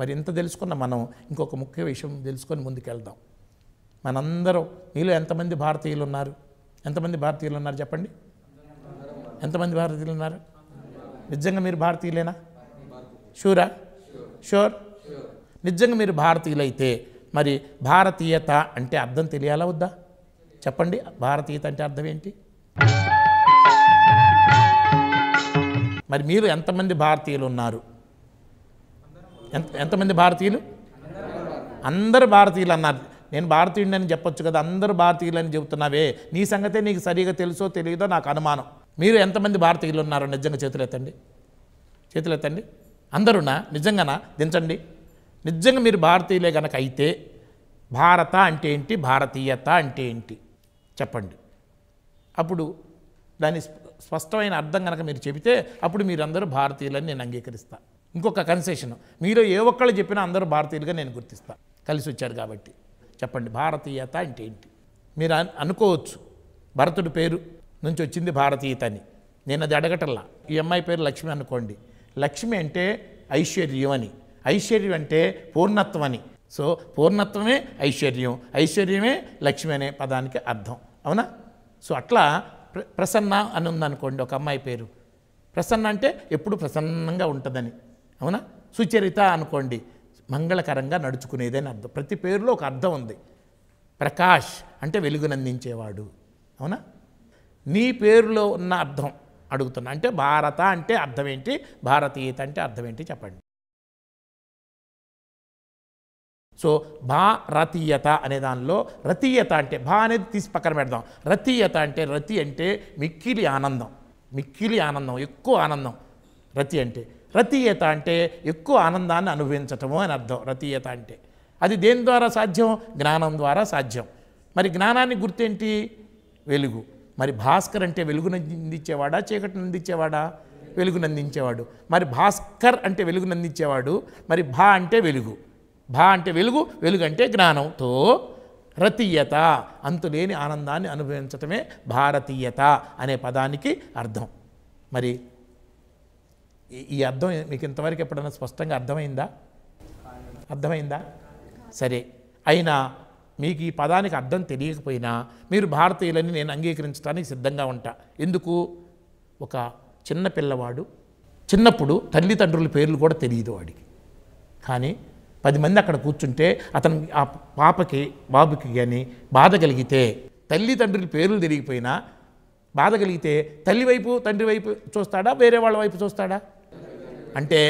మరి ఇంత తెలుసుకున్న మనం ఇంకొక ముఖ్య విషయం తెలుసుకొని ముందుకెళ్దాం మనందరం మీలో ఎంతమంది భారతీయులు ఉన్నారు ఎంతమంది భారతీయులు ఉన్నారు చెప్పండి ఎంతమంది భారతీయులు ఉన్నారు నిజంగా మీరు భారతీయులేనా షూరా షూర్ నిజంగా మీరు భారతీయులైతే మరి భారతీయత అంటే అర్థం తెలియాలా వద్దా చెప్పండి భారతీయత అంటే అర్థం ఏంటి మరి మీరు ఎంతమంది భారతీయులు ఉన్నారు ఎంత ఎంతమంది భారతీయులు అందరు భారతీయులు అన్నారు నేను భారతీయుడిని చెప్పొచ్చు కదా అందరు అని చెబుతున్నావే నీ సంగతే నీకు సరిగా తెలుసో తెలియదో నాకు అనుమానం మీరు ఎంతమంది భారతీయులు ఉన్నారో నిజంగా చేతులెత్తండి చేతులెత్తండి అందరునా నిజంగానా దించండి నిజంగా మీరు భారతీయులే కనుక అయితే భారత అంటే ఏంటి భారతీయత అంటే ఏంటి చెప్పండి అప్పుడు దాని స్పష్టమైన అర్థం కనుక మీరు చెబితే అప్పుడు మీరందరూ భారతీయులని నేను అంగీకరిస్తాను ఇంకొక కన్సెషన్ మీరు ఏ ఒక్కళ్ళు చెప్పినా అందరూ భారతీయులుగా నేను గుర్తిస్తాను కలిసి వచ్చారు కాబట్టి చెప్పండి భారతీయత అంటే ఏంటి మీరు అనుకోవచ్చు భరతుడి పేరు నుంచి వచ్చింది భారతీయత అని నేను అది అడగటల్లా ఈ అమ్మాయి పేరు లక్ష్మి అనుకోండి లక్ష్మి అంటే ఐశ్వర్యం అని ఐశ్వర్యం అంటే పూర్ణత్వం అని సో పూర్ణత్వమే ఐశ్వర్యం ఐశ్వర్యమే లక్ష్మి అనే పదానికి అర్థం అవునా సో అట్లా ప్ర ప్రసన్న అని ఉందనుకోండి ఒక అమ్మాయి పేరు ప్రసన్న అంటే ఎప్పుడు ప్రసన్నంగా ఉంటుందని అవునా సుచరిత అనుకోండి మంగళకరంగా నడుచుకునేదని అర్థం ప్రతి పేరులో ఒక అర్థం ఉంది ప్రకాష్ అంటే వెలుగునందించేవాడు అవునా నీ పేరులో ఉన్న అర్థం అడుగుతున్నా అంటే భారత అంటే అర్థం ఏంటి భారతీయత అంటే అర్థం ఏంటి చెప్పండి సో భా రతీయత అనే దానిలో రతీయత అంటే భా అనేది తీసి పక్కన పెడదాం రతీయత అంటే రతి అంటే మిక్కిలి ఆనందం మిక్కిలి ఆనందం ఎక్కువ ఆనందం రతి అంటే రతీయత అంటే ఎక్కువ ఆనందాన్ని అనుభవించటము అని అర్థం రతీయత అంటే అది దేని ద్వారా సాధ్యం జ్ఞానం ద్వారా సాధ్యం మరి జ్ఞానాన్ని గుర్తేంటి వెలుగు మరి భాస్కర్ అంటే చీకటి నందించేవాడా వెలుగు వెలుగునందించేవాడు మరి భాస్కర్ అంటే వెలుగునందించేవాడు మరి భా అంటే వెలుగు భా అంటే వెలుగు వెలుగు అంటే జ్ఞానంతో రతీయత అంతులేని ఆనందాన్ని అనుభవించటమే భారతీయత అనే పదానికి అర్థం మరి ఈ అర్థం మీకు ఇంతవరకు ఎప్పుడన్నా స్పష్టంగా అర్థమైందా అర్థమైందా సరే అయినా మీకు ఈ పదానికి అర్థం తెలియకపోయినా మీరు భారతీయులని నేను అంగీకరించడానికి సిద్ధంగా ఉంటా ఎందుకు ఒక చిన్న పిల్లవాడు చిన్నప్పుడు తల్లిదండ్రుల పేర్లు కూడా తెలియదు వాడికి కానీ పది మంది అక్కడ కూర్చుంటే అతను ఆ పాపకి బాబుకి కానీ బాధ కలిగితే తల్లిదండ్రుల పేర్లు తెలియకపోయినా బాధ కలిగితే తల్లి వైపు తండ్రి వైపు చూస్తాడా వేరే వాళ్ళ వైపు చూస్తాడా అంటే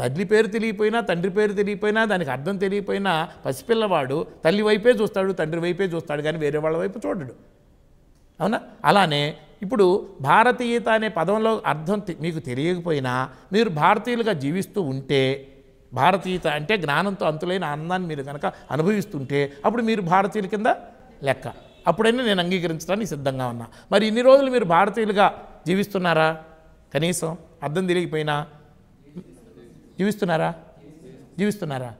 తల్లి పేరు తెలియపోయినా తండ్రి పేరు తెలియపోయినా దానికి అర్థం తెలియపోయినా పసిపిల్లవాడు తల్లి వైపే చూస్తాడు తండ్రి వైపే చూస్తాడు కానీ వేరే వాళ్ళ వైపు చూడడు అవునా అలానే ఇప్పుడు భారతీయత అనే పదంలో అర్థం మీకు తెలియకపోయినా మీరు భారతీయులుగా జీవిస్తూ ఉంటే భారతీయత అంటే జ్ఞానంతో అంతులైన ఆనందాన్ని మీరు కనుక అనుభవిస్తుంటే అప్పుడు మీరు భారతీయుల కింద లెక్క అప్పుడైనా నేను అంగీకరించడానికి సిద్ధంగా ఉన్నా మరి ఇన్ని రోజులు మీరు భారతీయులుగా జీవిస్తున్నారా కనీసం అర్థం తెలియకపోయినా జీవిస్తున్నారా జీవిస్తున్నారా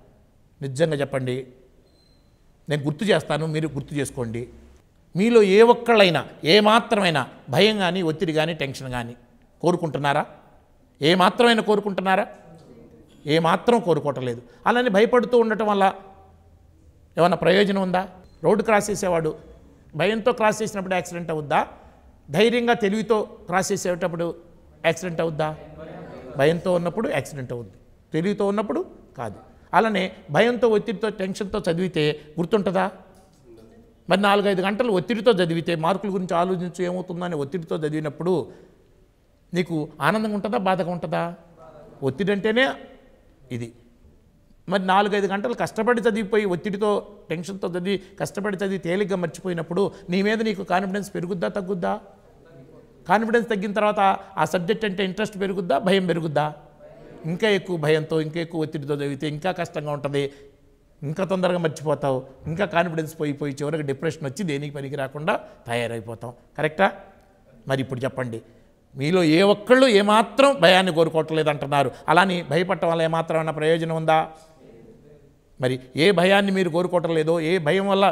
నిజంగా చెప్పండి నేను గుర్తు చేస్తాను మీరు గుర్తు చేసుకోండి మీలో ఏ ఒక్కళ్ళైనా ఏమాత్రమైనా భయం కానీ ఒత్తిడి కానీ టెన్షన్ కానీ కోరుకుంటున్నారా ఏమాత్రమైనా కోరుకుంటున్నారా ఏమాత్రం లేదు అలానే భయపడుతూ ఉండటం వల్ల ఏమైనా ప్రయోజనం ఉందా రోడ్డు క్రాస్ చేసేవాడు భయంతో క్రాస్ చేసినప్పుడు యాక్సిడెంట్ అవుద్దా ధైర్యంగా తెలివితో క్రాస్ చేసేటప్పుడు యాక్సిడెంట్ అవుద్దా భయంతో ఉన్నప్పుడు యాక్సిడెంట్ అవుద్ది తెలివితో ఉన్నప్పుడు కాదు అలానే భయంతో ఒత్తిడితో టెన్షన్తో చదివితే గుర్తుంటుందా మరి నాలుగైదు గంటలు ఒత్తిడితో చదివితే మార్కుల గురించి ఆలోచించు ఏమవుతుందని ఒత్తిడితో చదివినప్పుడు నీకు ఆనందంగా ఉంటుందా బాధగా ఉంటుందా ఒత్తిడి అంటేనే ఇది మరి నాలుగైదు గంటలు కష్టపడి చదివిపోయి ఒత్తిడితో టెన్షన్తో చదివి కష్టపడి చదివి తేలిగ్గా మర్చిపోయినప్పుడు నీ మీద నీకు కాన్ఫిడెన్స్ పెరుగుద్దా తగ్గుద్దా కాన్ఫిడెన్స్ తగ్గిన తర్వాత ఆ సబ్జెక్ట్ అంటే ఇంట్రెస్ట్ పెరుగుద్దా భయం పెరుగుద్దా ఇంకా ఎక్కువ భయంతో ఇంకా ఎక్కువ ఒత్తిడితో చదివితే ఇంకా కష్టంగా ఉంటుంది ఇంకా తొందరగా మర్చిపోతావు ఇంకా కాన్ఫిడెన్స్ పోయిపోయి చివరికి డిప్రెషన్ వచ్చి దేనికి పనికి రాకుండా తయారైపోతాం కరెక్టా మరి ఇప్పుడు చెప్పండి మీలో ఏ ఒక్కళ్ళు ఏమాత్రం భయాన్ని కోరుకోవట్లేదు అంటున్నారు అలానే భయపడటం వల్ల ఏమాత్రం అన్న ప్రయోజనం ఉందా మరి ఏ భయాన్ని మీరు కోరుకోవటం లేదో ఏ భయం వల్ల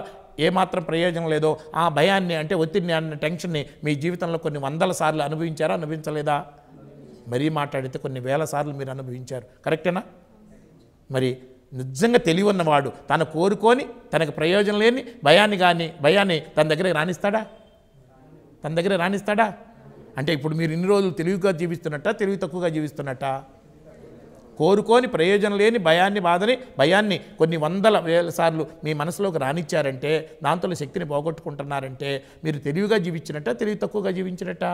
ఏమాత్రం ప్రయోజనం లేదో ఆ భయాన్ని అంటే ఒత్తిడిని అన్న టెన్షన్ని మీ జీవితంలో కొన్ని వందల సార్లు అనుభవించారా అనుభవించలేదా మరీ మాట్లాడితే కొన్ని వేల సార్లు మీరు అనుభవించారు కరెక్టేనా మరి నిజంగా తెలివి ఉన్నవాడు తను కోరుకొని తనకు ప్రయోజనం లేని భయాన్ని కానీ భయాన్ని తన దగ్గర రాణిస్తాడా తన దగ్గర రాణిస్తాడా అంటే ఇప్పుడు మీరు ఇన్ని రోజులు తెలివిగా జీవిస్తున్నట్ట తెలివి తక్కువగా జీవిస్తున్నట్ట కోరుకొని ప్రయోజనం లేని భయాన్ని బాధని భయాన్ని కొన్ని వందల వేల సార్లు మీ మనసులోకి రానిచ్చారంటే దాంతో శక్తిని పోగొట్టుకుంటున్నారంటే మీరు తెలివిగా జీవించినట్ట తెలివి తక్కువగా జీవించినట్టా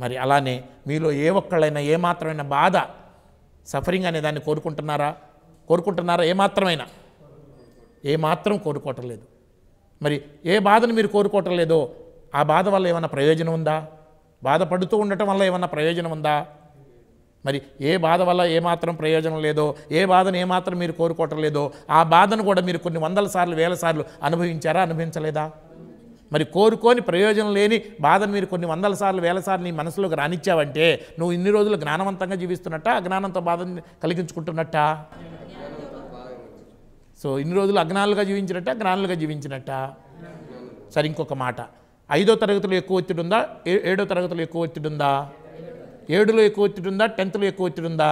మరి అలానే మీలో ఏ ఒక్కళ్ళైనా ఏమాత్రమైన బాధ సఫరింగ్ అనే దాన్ని కోరుకుంటున్నారా కోరుకుంటున్నారా ఏమాత్రమైనా ఏమాత్రం కోరుకోవటం లేదు మరి ఏ బాధను మీరు కోరుకోవటం లేదో ఆ బాధ వల్ల ఏమైనా ప్రయోజనం ఉందా బాధపడుతూ ఉండటం వల్ల ఏమైనా ప్రయోజనం ఉందా మరి ఏ బాధ వల్ల ఏమాత్రం ప్రయోజనం లేదో ఏ బాధను ఏమాత్రం మీరు కోరుకోవటం లేదో ఆ బాధను కూడా మీరు కొన్ని వందల సార్లు వేల సార్లు అనుభవించారా అనుభవించలేదా మరి కోరుకొని ప్రయోజనం లేని బాధను మీరు కొన్ని వందల సార్లు వేల సార్లు నీ మనసులోకి రానిచ్చావంటే నువ్వు ఇన్ని రోజులు జ్ఞానవంతంగా జీవిస్తున్నట్ట అజ్ఞానంతో బాధను కలిగించుకుంటున్నట్ట సో ఇన్ని రోజులు అజ్ఞానులుగా జీవించినట్ట జ్ఞానులుగా జీవించినట్ట సరే ఇంకొక మాట ఐదో తరగతిలో ఎక్కువ ఒత్తిడి ఉందా ఏడో తరగతిలో ఎక్కువ ఒత్తిడి ఉందా ఏడులో ఎక్కువ ఒత్తిడి ఉందా టెన్త్లో ఎక్కువ ఒత్తిడి ఉందా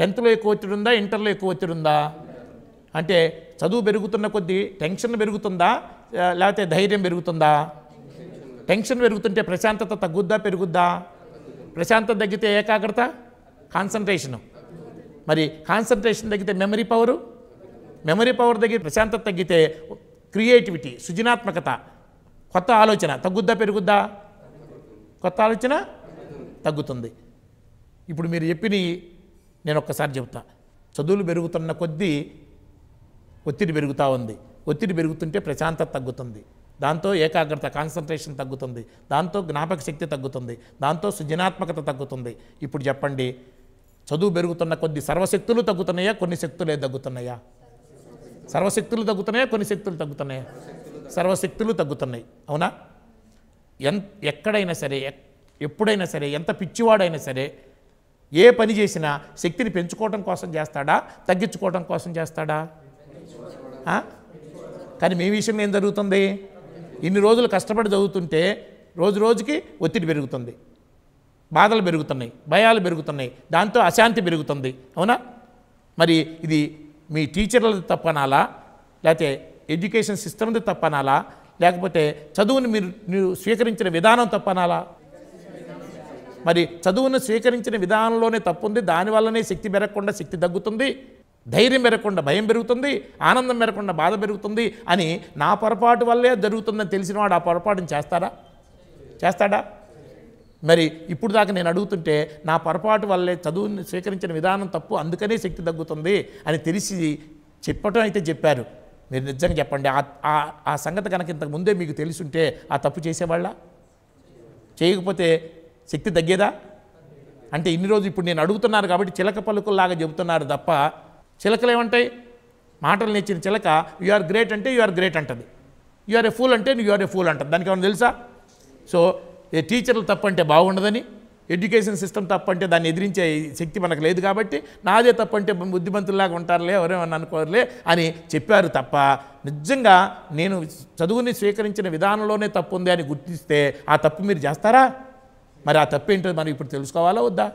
టెన్త్లో ఎక్కువ ఒత్తిడి ఉందా ఇంటర్లో ఎక్కువ ఒత్తిడి ఉందా అంటే చదువు పెరుగుతున్న కొద్దీ టెన్షన్ పెరుగుతుందా లేకపోతే ధైర్యం పెరుగుతుందా టెన్షన్ పెరుగుతుంటే ప్రశాంతత తగ్గుద్దా పెరుగుద్దా ప్రశాంతత తగ్గితే ఏకాగ్రత కాన్సన్ట్రేషను మరి కాన్సన్ట్రేషన్ తగ్గితే మెమరీ పవరు మెమరీ పవర్ తగ్గి ప్రశాంతత తగ్గితే క్రియేటివిటీ సృజనాత్మకత కొత్త ఆలోచన తగ్గుద్దా పెరుగుద్దా కొత్త ఆలోచన తగ్గుతుంది ఇప్పుడు మీరు చెప్పిన నేను ఒక్కసారి చెబుతా చదువులు పెరుగుతున్న కొద్దీ ఒత్తిడి పెరుగుతూ ఉంది ఒత్తిడి పెరుగుతుంటే ప్రశాంతత తగ్గుతుంది దాంతో ఏకాగ్రత కాన్సన్ట్రేషన్ తగ్గుతుంది దాంతో జ్ఞాపక శక్తి తగ్గుతుంది దాంతో సృజనాత్మకత తగ్గుతుంది ఇప్పుడు చెప్పండి చదువు పెరుగుతున్న కొద్ది సర్వశక్తులు తగ్గుతున్నాయా కొన్ని శక్తులే తగ్గుతున్నాయా సర్వశక్తులు తగ్గుతున్నాయా కొన్ని శక్తులు తగ్గుతున్నాయా సర్వశక్తులు తగ్గుతున్నాయి అవునా ఎన్ ఎక్కడైనా సరే ఎప్పుడైనా సరే ఎంత పిచ్చివాడైనా సరే ఏ పని చేసినా శక్తిని పెంచుకోవడం కోసం చేస్తాడా తగ్గించుకోవడం కోసం చేస్తాడా కానీ మీ విషయంలో ఏం జరుగుతుంది ఇన్ని రోజులు కష్టపడి చదువుతుంటే రోజు రోజుకి ఒత్తిడి పెరుగుతుంది బాధలు పెరుగుతున్నాయి భయాలు పెరుగుతున్నాయి దాంతో అశాంతి పెరుగుతుంది అవునా మరి ఇది మీ టీచర్లది తప్పనాలా లేకపోతే ఎడ్యుకేషన్ సిస్టమ్ది తప్పనాలా లేకపోతే చదువుని మీరు మీరు స్వీకరించిన విధానం తప్పనాలా మరి చదువును స్వీకరించిన విధానంలోనే తప్పుంది దానివల్లనే శక్తి పెరగకుండా శక్తి తగ్గుతుంది ధైర్యం పెరగకుండా భయం పెరుగుతుంది ఆనందం పెరగకుండా బాధ పెరుగుతుంది అని నా పొరపాటు వల్లే జరుగుతుందని తెలిసినవాడు ఆ పొరపాటుని చేస్తాడా చేస్తాడా మరి ఇప్పుడు దాకా నేను అడుగుతుంటే నా పొరపాటు వల్లే చదువుని స్వీకరించిన విధానం తప్పు అందుకనే శక్తి తగ్గుతుంది అని తెలిసి చెప్పటం అయితే చెప్పారు మీరు నిజంగా చెప్పండి ఆ సంగతి కనుక ఇంతకు ముందే మీకు తెలుసుంటే ఆ తప్పు చేసేవాళ్ళ చేయకపోతే శక్తి తగ్గేదా అంటే ఇన్ని రోజులు ఇప్పుడు నేను అడుగుతున్నాను కాబట్టి చిలక పలుకుల్లాగా చెబుతున్నారు తప్ప చిలకలు ఏమంటాయి మాటలు నేర్చిన చిలక యు ఆర్ గ్రేట్ అంటే యు ఆర్ గ్రేట్ అంటది యు ఆర్ ఏ ఫూల్ అంటే యు ఆర్ ఏ ఫూల్ అంటుంది దానికి ఏమైనా తెలుసా సో ఏ టీచర్లు తప్పంటే బాగుండదని ఎడ్యుకేషన్ సిస్టమ్ తప్పంటే దాన్ని ఎదిరించే శక్తి మనకు లేదు కాబట్టి నాదే తప్పంటే బుద్ధిమంతుల్లాగా ఉంటారులే ఎవరేమన్నా అనుకోరులే అని చెప్పారు తప్ప నిజంగా నేను చదువుని స్వీకరించిన విధానంలోనే తప్పు ఉంది అని గుర్తిస్తే ఆ తప్పు మీరు చేస్తారా మరి ఆ తప్పు ఏంటో మనం ఇప్పుడు తెలుసుకోవాలా వద్దా